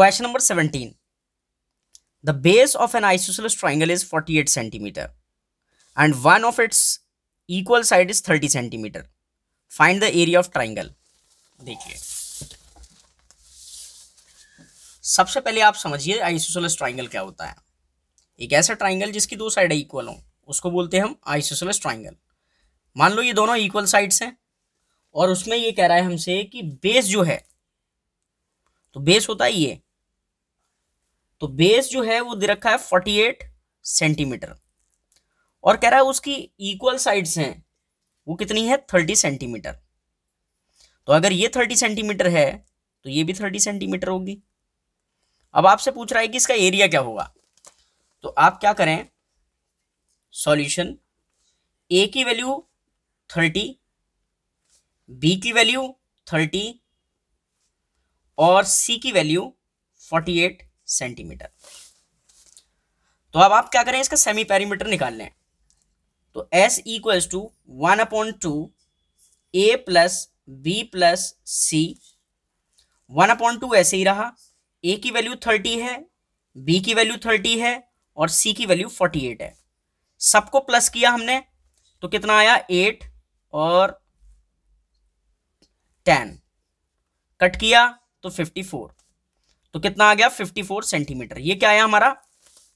number seventeen the base of an an triangle is forty eight centimetre and one of its equal side is thirty centimetre find the area of triangle देखिए सबसे पहले आप समझिए isosceles triangle क्या होता है एक ऐसा ट्राइंगल जिसकी दो साइड इक्वल हो उसको बोलते हैं हम आइसोसोलस ट्राइंगल मान लो ये दोनों इक्वल साइड्स हैं और उसमें ये कह रहा है हमसे कि बेस जो है तो बेस होता है ये तो बेस जो है वो दे रखा है फोर्टी एट सेंटीमीटर और कह रहा है उसकी इक्वल साइड्स हैं वो कितनी है थर्टी सेंटीमीटर तो अगर ये थर्टी सेंटीमीटर है तो ये भी थर्टी सेंटीमीटर होगी अब आपसे पूछ रहा है कि इसका एरिया क्या होगा तो आप क्या करें सॉल्यूशन ए की वैल्यू थर्टी बी की वैल्यू थर्टी और सी की वैल्यू फोर्टी एट सेंटीमीटर तो अब आप क्या करें इसका सेमी पैरिमीटर निकाल लें तो S equals to one upon two A plus B plus C one upon two ऐसे ही रहा ए की वैल्यू थर्टी है बी की वैल्यू थर्टी है और सी की वैल्यू फोर्टी एट है सबको प्लस किया हमने तो कितना आया एट और टेन कट किया तो फिफ्टी फोर तो कितना आ गया 54 सेंटीमीटर ये क्या है हमारा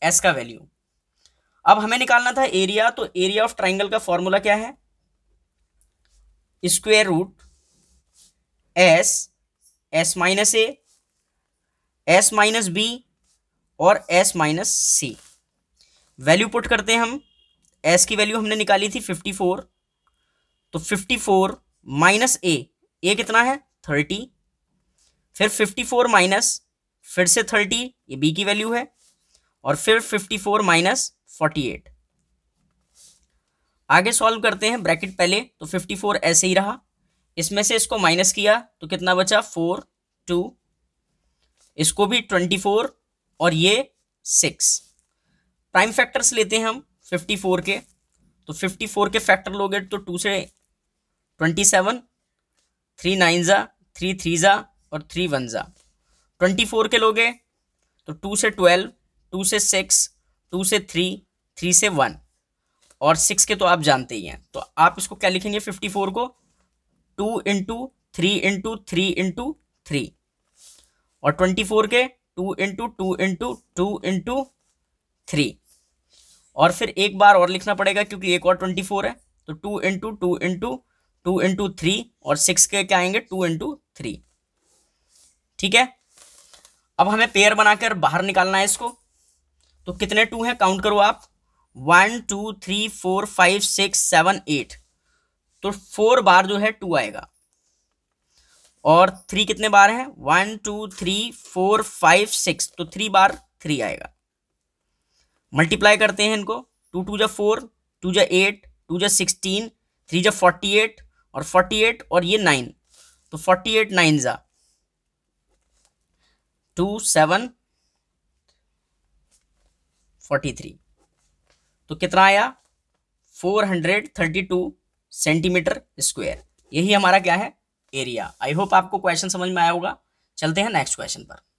एस का वैल्यू अब हमें निकालना था एरिया तो एरिया ऑफ ट्राइंगल का फॉर्मूला क्या है square root S S minus A S minus B और S minus C value put करते हैं हम एस की वैल्यू हमने निकाली थी फिफ्टी फोर तो fifty four minus A A कितना है थर्टी फिर फिफ्टी फोर माइनस फिर से थर्टी ये बी की वैल्यू है और फिर fifty four minus forty eight आगे सॉल्व करते हैं ब्रैकेट पहले तो फिफ्टी फोर ऐसे ही रहा इसमें से इसको माइनस किया तो कितना बचा फोर टू इसको भी ट्वेंटी फोर और ये सिक्स प्राइम फैक्टर्स लेते हैं हम फिफ्टी फोर के तो फिफ्टी फोर के फैक्टर लोगे तो टू से ट्वेंटी सेवन थ्री नाइन ज़ा थ्री थ्री ज़ा और थ्री वन ज़ा ट्वेंटी फोर के लोगे तो टू से ट्वेल्व टू से सिक्स टू से थ्री थ्री से वन और सिक्स के तो आप जानते ही हैं तो आप इसको क्या लिखेंगे फिफ्टी फोर को two into three into three into three और ट्वेंटी फोर के two into two into two into three और फिर एक बार और लिखना पड़ेगा क्योंकि एक और ट्वेंटी फोर है तो two into two into two into three और सिक्स के क्या आएंगे टू इंटू थ्री ठीक है अब हमें पेयर बनाकर बाहर निकालना है इसको तो कितने टू हैं काउंट करो आप one two three four five six seven eight तो फोर बार जो है टू आएगा और थ्री कितने बार हैं one two three four five six तो थ्री बार थ्री आएगा मल्टीप्लाई करते हैं इनको टू टू जो फोर टू जो एट टू जो सिक्सटीन थ्री जो फोर्टी एट और फोर्टी एट और ये नाइन तो फोर्टी एट नाइन जा टू सेवन फोर्टी थ्री तो कितना आया four hundred thirty two centimetre square यही हमारा क्या है एरिया आई होप आपको क्वेश्चन समझ में आया होगा चलते हैं नेक्स्ट क्वेश्चन पर